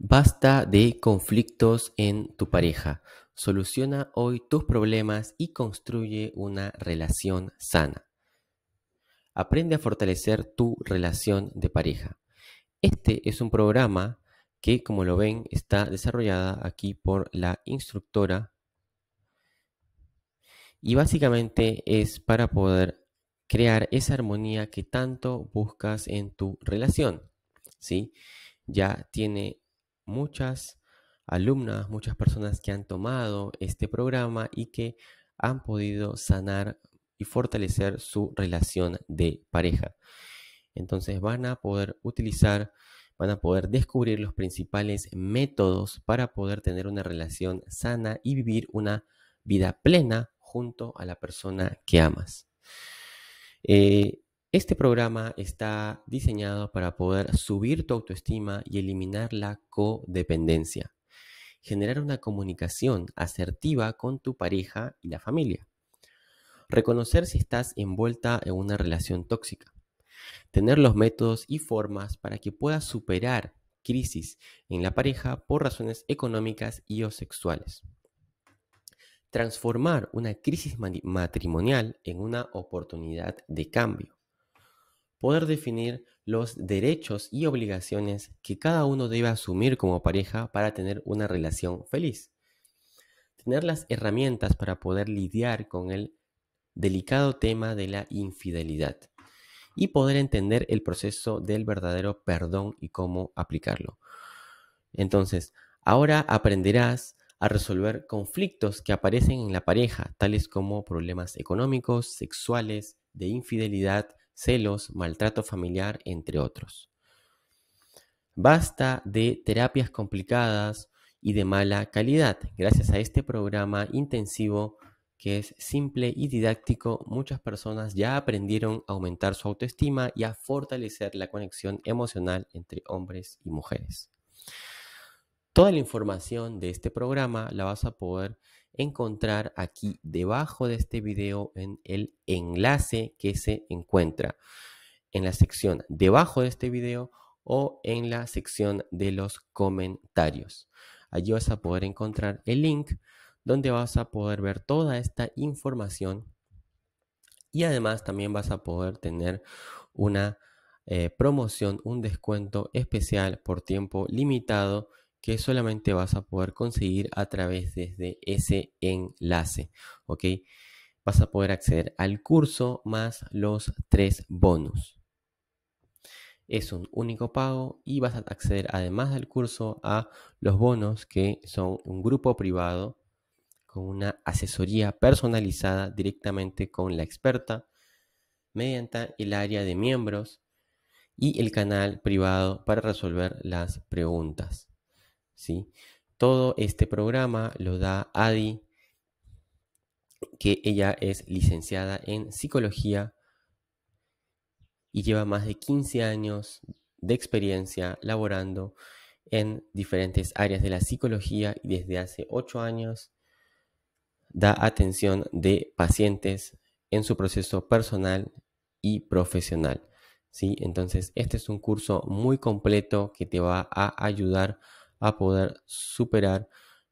Basta de conflictos en tu pareja. Soluciona hoy tus problemas y construye una relación sana. Aprende a fortalecer tu relación de pareja. Este es un programa que, como lo ven, está desarrollada aquí por la instructora y básicamente es para poder crear esa armonía que tanto buscas en tu relación. ¿sí? Ya tiene muchas alumnas, muchas personas que han tomado este programa y que han podido sanar y fortalecer su relación de pareja. Entonces van a poder utilizar, van a poder descubrir los principales métodos para poder tener una relación sana y vivir una vida plena junto a la persona que amas. Eh, este programa está diseñado para poder subir tu autoestima y eliminar la codependencia. Generar una comunicación asertiva con tu pareja y la familia. Reconocer si estás envuelta en una relación tóxica. Tener los métodos y formas para que puedas superar crisis en la pareja por razones económicas y o sexuales. Transformar una crisis matrimonial en una oportunidad de cambio poder definir los derechos y obligaciones que cada uno debe asumir como pareja para tener una relación feliz. Tener las herramientas para poder lidiar con el delicado tema de la infidelidad y poder entender el proceso del verdadero perdón y cómo aplicarlo. Entonces, ahora aprenderás a resolver conflictos que aparecen en la pareja, tales como problemas económicos, sexuales, de infidelidad, celos, maltrato familiar, entre otros. Basta de terapias complicadas y de mala calidad. Gracias a este programa intensivo que es simple y didáctico, muchas personas ya aprendieron a aumentar su autoestima y a fortalecer la conexión emocional entre hombres y mujeres. Toda la información de este programa la vas a poder encontrar aquí debajo de este video en el enlace que se encuentra en la sección debajo de este video o en la sección de los comentarios. Allí vas a poder encontrar el link donde vas a poder ver toda esta información y además también vas a poder tener una eh, promoción, un descuento especial por tiempo limitado que solamente vas a poder conseguir a través de ese enlace, ¿ok? Vas a poder acceder al curso más los tres bonus. Es un único pago y vas a acceder además del curso a los bonos que son un grupo privado con una asesoría personalizada directamente con la experta mediante el área de miembros y el canal privado para resolver las preguntas. ¿sí? Todo este programa lo da Adi, que ella es licenciada en psicología y lleva más de 15 años de experiencia laborando en diferentes áreas de la psicología y desde hace 8 años da atención de pacientes en su proceso personal y profesional. ¿sí? Entonces, este es un curso muy completo que te va a ayudar a poder superar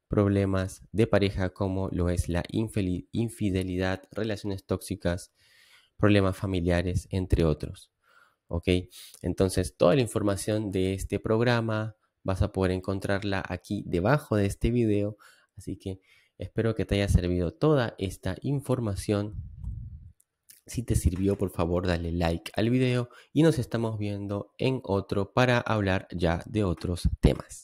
problemas de pareja como lo es la infidelidad, relaciones tóxicas, problemas familiares, entre otros. ¿Ok? Entonces, toda la información de este programa vas a poder encontrarla aquí debajo de este video. Así que espero que te haya servido toda esta información. Si te sirvió, por favor, dale like al video y nos estamos viendo en otro para hablar ya de otros temas.